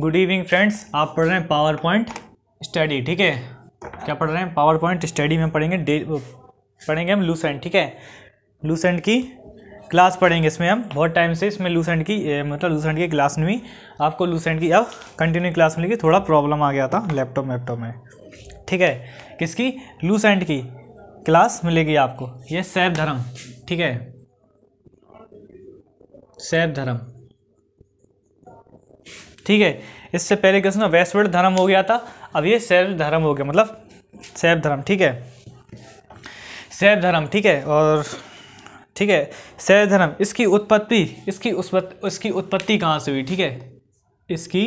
good evening friends आप पढ़ रहे हैं पावर पॉइंट स्टडी ठीक है क्या पढ़ रहे हैं पावर पॉइंट स्टडी में पढ़ेंगे डे पढ़ेंगे हम लूसेंट ठीक है लूसेंट की क्लास पढ़ेंगे इसमें हम बहुत टाइम से इसमें लूसेंट की ए, मतलब लूसेंट की क्लास नहीं हुई आपको लूसेंट की अब कंटिन्यू क्लास मिलेगी थोड़ा प्रॉब्लम आ गया था लैपटॉप वैपटॉप में ठीक है किसकी लूसेंट की क्लास मिलेगी आपको ये सैव धर्म ठीक है सैव धर्म ठीक है इससे पहले कैसे ना वैश्विक धर्म हो गया था अब ये सैव धर्म हो गया मतलब सैव धर्म ठीक है सैव धर्म ठीक है और ठीक है सैव धर्म इसकी उत्पत्ति इसकी उस इसकी उत्पत्ति कहाँ से हुई ठीक है इसकी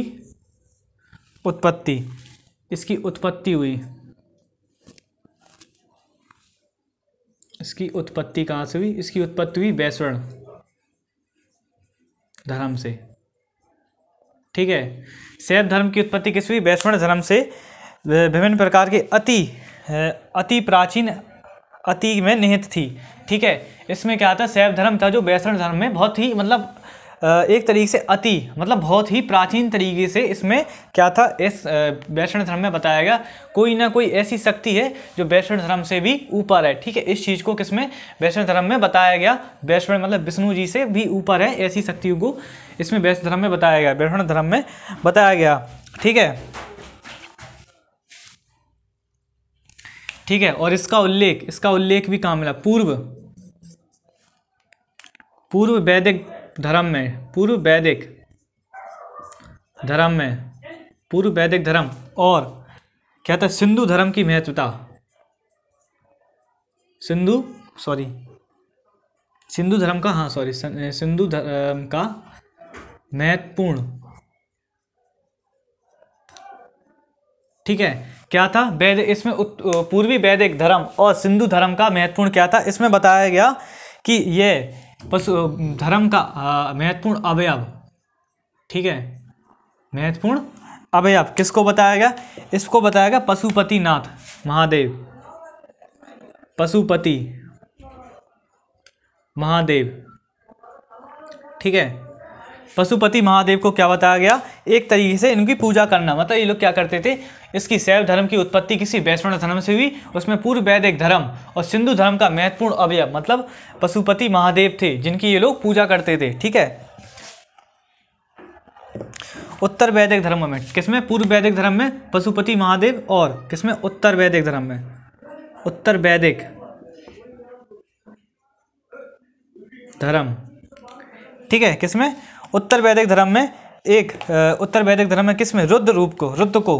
उत्पत्ति इसकी उत्पत्ति हुई इसकी उत्पत्ति कहाँ से हुई इसकी उत्पत्ति हुई वैश्वर्ण धर्म से ठीक है शैव धर्म की उत्पत्ति किस हुई वैष्णव धर्म से विभिन्न प्रकार के अति अति प्राचीन अति में निहित थी ठीक है इसमें क्या था शैव धर्म था जो वैष्णव धर्म में बहुत ही मतलब एक तरीके से अति मतलब बहुत ही प्राचीन तरीके से इसमें क्या था इस वैष्णव धर्म में बताया गया कोई ना कोई ऐसी शक्ति है जो वैष्णव धर्म से भी ऊपर है ठीक है इस चीज़ को किसमें वैष्णव धर्म में बताया गया वैष्णव मतलब विष्णु जी से भी ऊपर है ऐसी शक्तियों को इसमें वैष्णव धर्म में बताया गया वैष्णव धर्म में बताया गया ठीक है ठीक है और इसका उल्लेख इसका उल्लेख भी कहा मिला पूर्व पूर्व वैदिक धर्म में पूर्व वैदिक धर्म में पूर्व वैदिक धर्म और क्या था सिंधु धर्म की महत्वता सिंधु सॉरी सिंधु धर्म का हाँ सॉरी सिंधु धर्म का महत्वपूर्ण ठीक है क्या था वैद इसमें पूर्वी वैदिक धर्म और सिंधु धर्म का महत्वपूर्ण क्या था इसमें बताया गया कि यह पशु धर्म का महत्वपूर्ण अवयव ठीक है महत्वपूर्ण अवयव किसको बताया गया इसको बताया गया पशुपति नाथ महादेव पशुपति महादेव ठीक है पशुपति महादेव को क्या बताया गया एक तरीके से इनकी पूजा करना मतलब ये लोग क्या करते थे इसकी शैव धर्म की उत्पत्ति किसी वैष्णव धर्म से हुई उसमें पूर्व वैदिक धर्म और सिंधु धर्म का महत्वपूर्ण अवयव मतलब पशुपति महादेव थे जिनकी ये लोग पूजा करते थे ठीक है उत्तर वैदिक धर्म में किसमें पूर्व वैदिक धर्म में पशुपति महादेव और किसमें उत्तर वैदिक धर्म में उत्तर वैदिक धर्म ठीक है किसमें उत्तर वैदिक धर्म में एक उत्तर वैदिक धर्म में किसमें रुद्र रूप को रुद्र को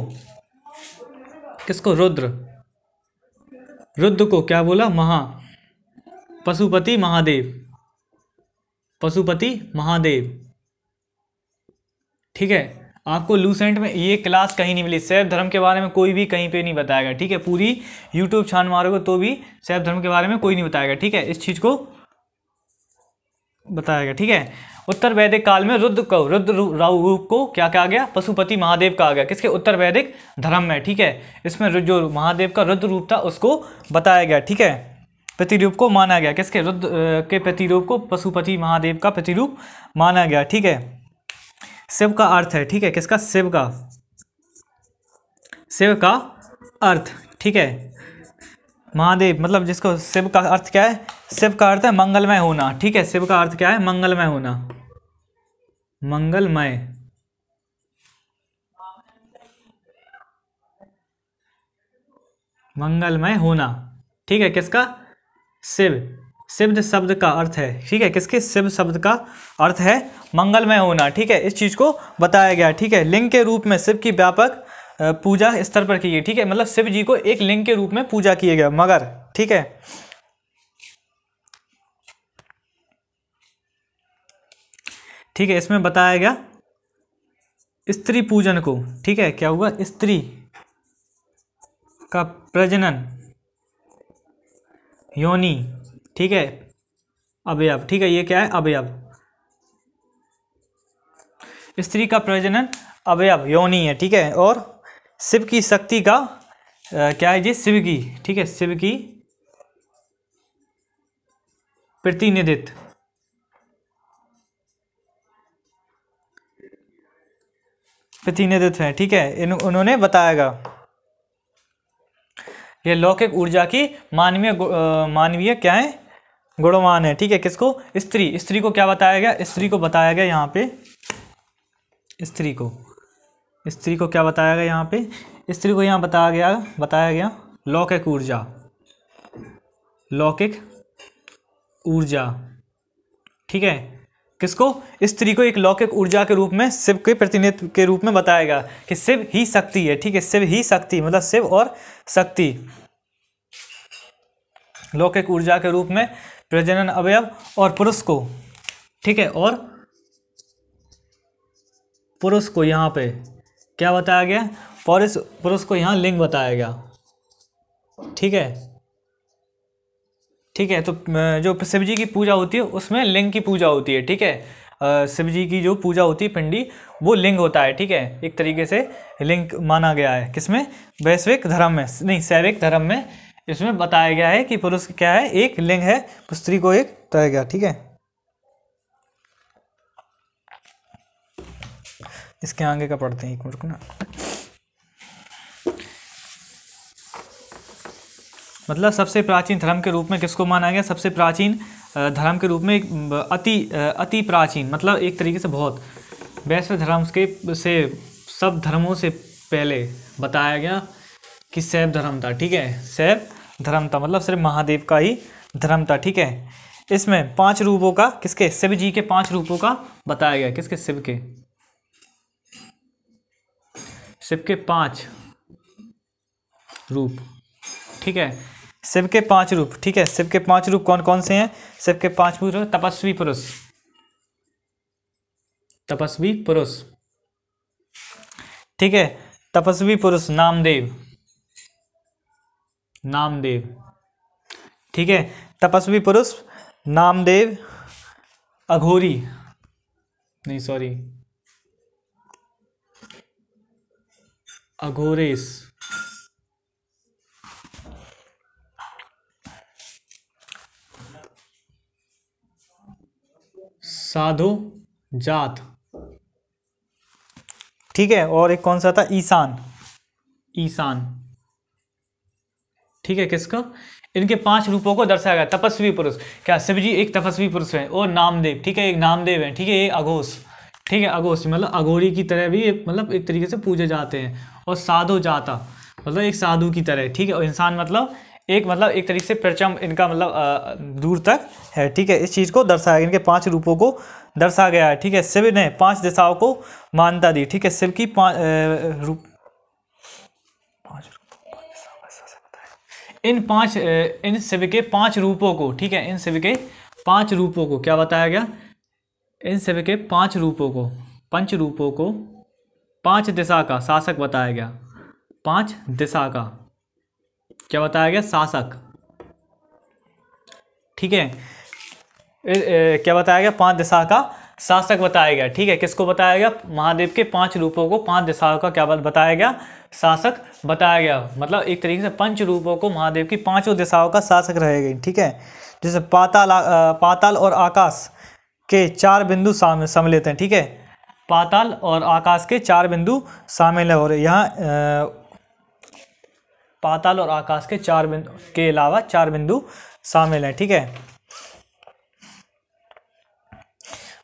किसको रुद्र रुद्र को क्या बोला महा पशुपति महादेव पशुपति महादेव ठीक है आपको लूसेंट में ये क्लास कहीं नहीं मिली सैव धर्म के बारे में कोई भी कहीं पे नहीं बताएगा ठीक है पूरी यूट्यूब छान मारोगे तो भी सैव धर्म के बारे में कोई नहीं बताएगा ठीक है इस चीज़ को बताया गया ठीक है उत्तर वैदिक काल में रुद्र को रुद्र रूप को क्या कहा गया पशुपति महादेव कहा गया किसके उत्तर वैदिक धर्म में ठीक है इसमें जो महादेव का रुद्र रूप था उसको बताया गया ठीक है प्रतिरूप को माना गया किसके रुद्र के प्रतिरूप को पशुपति महादेव का प्रतिरूप माना गया ठीक है शिव का अर्थ है ठीक है किसका शिव का शिव का अर्थ ठीक है महादेव मतलब जिसको शिव का अर्थ क्या है शिव का अर्थ है मंगलमय होना ठीक है शिव का अर्थ क्या है मंगलमय होना मंगलमय मंगलमय होना ठीक है किसका शिव शिव शब्द का अर्थ है ठीक है किसके शिव शब्द का अर्थ है मंगलमय होना ठीक है इस चीज़ को बताया गया ठीक है लिंग के रूप में शिव की व्यापक पूजा स्तर पर की गई ठीक है मतलब शिव जी को एक लिंग के रूप में पूजा किया गया मगर ठीक है ठीक है इसमें बताया गया स्त्री पूजन को ठीक है क्या हुआ स्त्री का प्रजनन योनि ठीक है अवयव ठीक है ये क्या है अवयव स्त्री का प्रजनन अवयव योनि है ठीक है और शिव की शक्ति का आ, क्या है जी शिव की ठीक है शिव की प्रतिनिधित्व प्रतिनिधित्व है ठीक है इन उन्होंने बताएगा ये लौकिक ऊर्जा की मानवीय मानवीय क्या है गुणवान है ठीक है किसको स्त्री स्त्री को क्या बताया गया स्त्री को बताया गया यहाँ पे स्त्री को स्त्री को क्या बताया गया यहाँ पे स्त्री को यहाँ बताया गया बताया गया लौकिक ऊर्जा लौकिक ऊर्जा ठीक है किसको स्त्री को एक लौकिक ऊर्जा के रूप में शिव के प्रतिनिधित्व के रूप में बताया गया कि शिव ही शक्ति है ठीक है शिव ही शक्ति मतलब शिव और शक्ति लौकिक ऊर्जा के रूप में प्रजनन अवयव और पुरुष को ठीक है और पुरुष को यहाँ पे क्या बताया गया फॉरेस्ट पुरुष को यहाँ लिंग बताया गया ठीक है ठीक है तो जो शिव जी की पूजा होती है उसमें लिंग की पूजा होती है ठीक है शिव जी की जो पूजा होती है पिंडी वो लिंग होता है ठीक है एक तरीके से लिंग माना गया है किसमें वैश्विक धर्म में नहीं शैविक धर्म में इसमें बताया गया है कि पुरुष क्या है एक लिंग है स्त्री को एक तय गया ठीक है इसके आगे का पढ़ते हैं एक मिनट ना मतलब सबसे प्राचीन धर्म के रूप में किसको माना गया सबसे प्राचीन धर्म के रूप में अति अति प्राचीन मतलब एक तरीके से बहुत वैश्व धर्म के से सब धर्मों से पहले बताया गया कि सैव धर्म था ठीक है सैव धर्म था मतलब सिर्फ महादेव का ही धर्म था ठीक है इसमें पांच रूपों का किसके शिव जी के पांच रूपों का बताया गया किसके शिव के शिव के पांच रूप ठीक है शिव के पांच रूप ठीक है शिव के पांच रूप कौन कौन से हैं शिव के पांच रूप तपस्वी पुरुष तपस्वी पुरुष ठीक है तपस्वी पुरुष नामदेव नामदेव ठीक है तपस्वी पुरुष नामदेव अघोरी नहीं सॉरी अघोरेस साधु जात ठीक है और एक कौन सा था ईशान ईशान ठीक है किसका इनके पांच रूपों को दर्शाया गया तपस्वी पुरुष क्या शिव जी एक तपस्वी पुरुष है और नामदेव ठीक है एक नामदेव है ठीक है ये अघोष ठीक है अगोसी मतलब अगोरी की तरह भी एक मतलब एक तरीके से पूजे जाते हैं और साधु जाता मतलब एक साधु की तरह ठीक है और इंसान मतलब एक मतलब एक तरीके से परचम इनका मतलब दूर तक है ठीक है इस चीज़ को दर्शाया गया इनके पांच रूपों को दर्शा गया है ठीक है शिव ने पांच दिशाओं को मान्यता दी ठीक है शिव की पाँच रूप इन पांच इन शिव के पांच रूपों को ठीक है इन शिव के पांच रूपों को क्या बताया गया इन सभी के पांच रूपों को पंच रूपों को पांच दिशा का शासक बताया गया पांच दिशा का क्या बताया गया शासक ठीक है क्या बताया गया पांच दिशा का शासक बताया गया ठीक है किसको बताया गया महादेव के पांच रूपों को पांच दिशाओं का क्या बताया गया शासक बताया गया मतलब एक तरीके से पंच रूपों को महादेव की पांचों दिशाओं का शासक रहेगी ठीक है जैसे पाताल पाताल और आकाश के चार बिंदु सम्मिलित हैं ठीक है पाताल और आकाश के चार बिंदु शामिल है और यहाँ पाताल और आकाश के चार बिंदु के अलावा चार बिंदु शामिल हैं ठीक है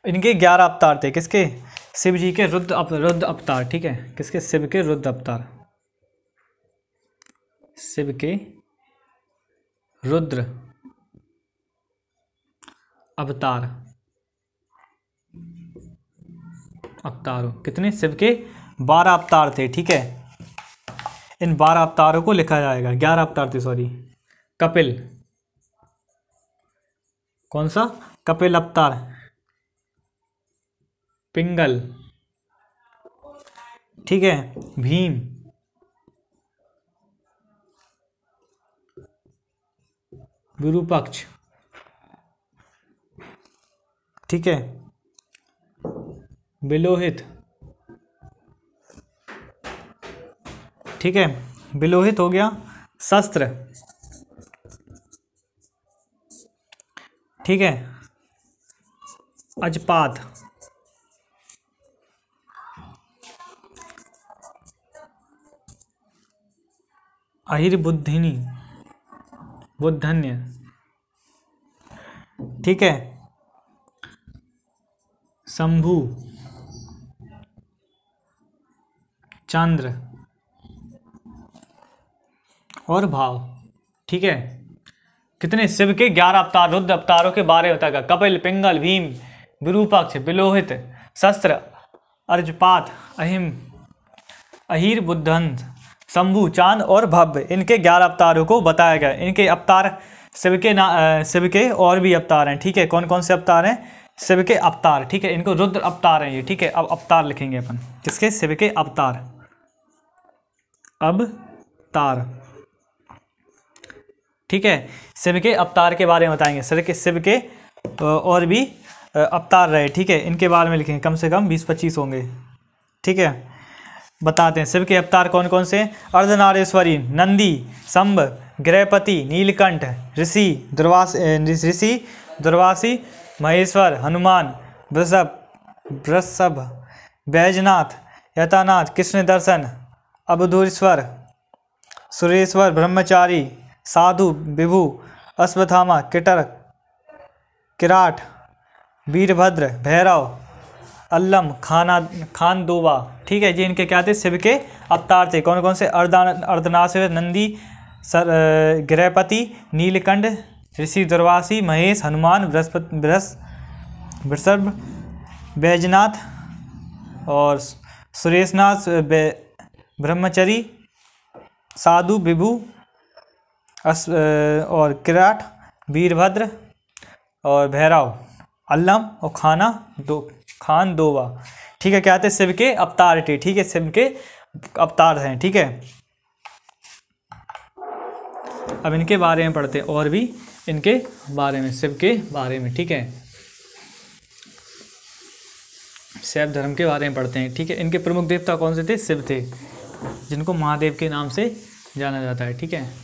इनके ग्यारह अवतार थे किसके शिव जी के रुद्र अप, रुद्र अवतार ठीक है किसके शिव के रुद्र अवतार शिव के रुद्र अवतार अवतार कितने शिव के बारह अवतार थे ठीक है इन बारह अवतारों को लिखा जाएगा ग्यारह अवतार थे सॉरी कपिल कौन सा कपिल अवतार पिंगल ठीक है भीम विरूपक्ष ठीक है विलोहित ठीक है विलोहित हो गया शस्त्र ठीक है अजपात अहिर्बुद्धिनी बुद्धन्य ठीक है शंभू चंद्र और भाव ठीक है कितने शिव के ग्यारह अवतार रुद्र अवतारों के बारे में है कपिल पिंगल भीम विरूपाक्ष बिलोहित शस्त्र अर्जपात अहिम अहिर बुद्धंत शंभु चांद और भव्य इनके ग्यारह अवतारों को बताया गया इनके अवतार शिव के ना शिव के और भी अवतार हैं ठीक है कौन कौन से अवतार हैं शिव के अवतार ठीक है इनको रुद्र अवतार हैं ये ठीक है अब अवतार लिखेंगे अपन किसके शिव के अवतार अब तार ठीक है शिव के अवतार के बारे में बताएंगे सर के शिव के और भी अवतार रहे ठीक है इनके बारे में लिखेंगे कम से कम बीस पच्चीस होंगे ठीक है बताते हैं शिव के अवतार कौन कौन से अर्धनारेश्वरी नंदी संभ गृहपति नीलकंठ ऋषि दुर्वास ऋषि दुर्वासी महेश्वर हनुमान वृषभ वृषभ बैजनाथ यथानाथ कृष्ण दर्शन अबधुरेश्वर सुरेश्वर ब्रह्मचारी साधु विभु अश्वथामा किटर किराट वीरभद्र भैरव अल्लम खाना खान दोबा ठीक है जी इनके क्या थे शिव के अवतार थे कौन कौन से अर्दान अर्धनाश नंदी सर गृहपति नीलकंड ऋषि दुर्वासी महेश हनुमान बृहस्पति बृहस् वृषभ बैजनाथ और सुरेशनाथ ब्रह्मचरी साधु विभु और किराट वीरभद्र और भैराव अल्लम और खाना दो खान दोवा ठीक है क्या आते शिव के अवतार थे ठीक है शिव के अवतार हैं ठीक है अब इनके बारे में पढ़ते हैं और भी इनके बारे में शिव के बारे में ठीक है शैव धर्म के बारे में पढ़ते हैं ठीक है इनके प्रमुख देवता कौन से थे शिव थे जिनको महादेव के नाम से जाना जाता है ठीक है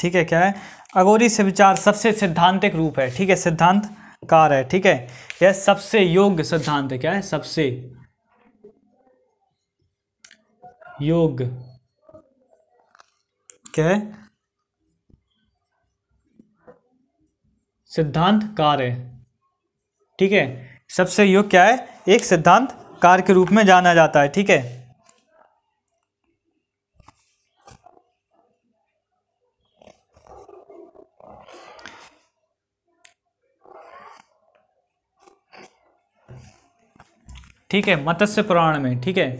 ठीक है क्या है अगोरी से विचार सबसे सिद्धांतिक रूप है ठीक है सिद्धांत कार है ठीक है यह सबसे योग्य सिद्धांत क्या है सबसे योग क्या है सिद्धांत कार्य ठीक है सबसे योग क्या है एक सिद्धांत कार के रूप में जाना जाता है ठीक है ठीक है मत्स्य पुराण में ठीक है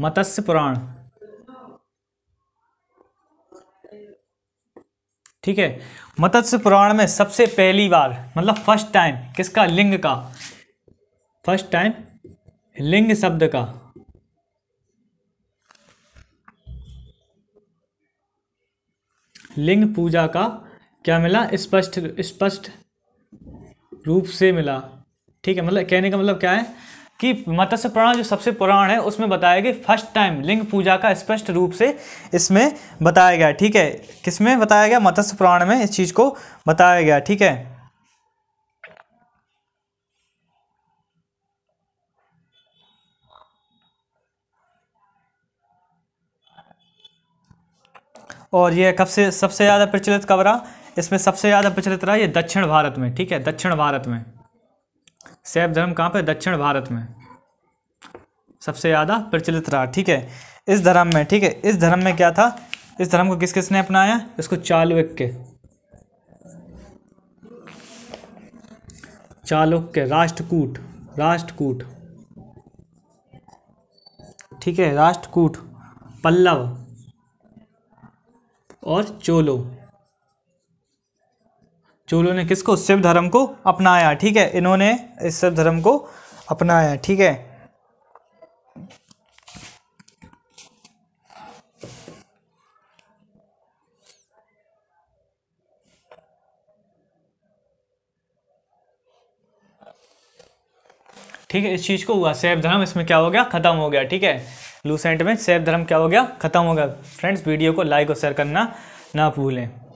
मत्स्य पुराण ठीक है मत्स्य पुराण में सबसे पहली बार मतलब फर्स्ट टाइम किसका लिंग का फर्स्ट टाइम लिंग शब्द का लिंग पूजा का क्या मिला स्पष्ट स्पष्ट रूप से मिला ठीक है मतलब कहने का मतलब क्या है कि मत्स्य पुराण जो सबसे पुराण है उसमें बताया गया फर्स्ट टाइम लिंग पूजा का स्पष्ट रूप से इसमें बताया गया ठीक है किसमें बताया गया मत्स्य पुराण में इस चीज़ को बताया गया ठीक है और यह कब से सबसे ज़्यादा प्रचलित कब रहा इसमें सबसे ज़्यादा प्रचलित रहा ये दक्षिण भारत में ठीक है दक्षिण भारत में शैव धर्म कहाँ पर दक्षिण भारत में सबसे ज़्यादा प्रचलित रहा ठीक है इस धर्म में ठीक है इस धर्म में क्या था इस धर्म को किस किस ने अपनाया इसको चालुक्य चालुक्य राष्ट्रकूट राष्ट्रकूट ठीक है राष्ट्रकूट पल्लव और चोलो चोलों ने किसको शिव धर्म को अपनाया ठीक है इन्होंने इस शिव धर्म को अपनाया ठीक है ठीक है इस चीज़ को हुआ सैव धर्म इसमें क्या हो गया खत्म हो गया ठीक है लूसेंट में सैव धर्म क्या हो गया खत्म हो गया फ्रेंड्स वीडियो को लाइक और शेयर करना ना भूलें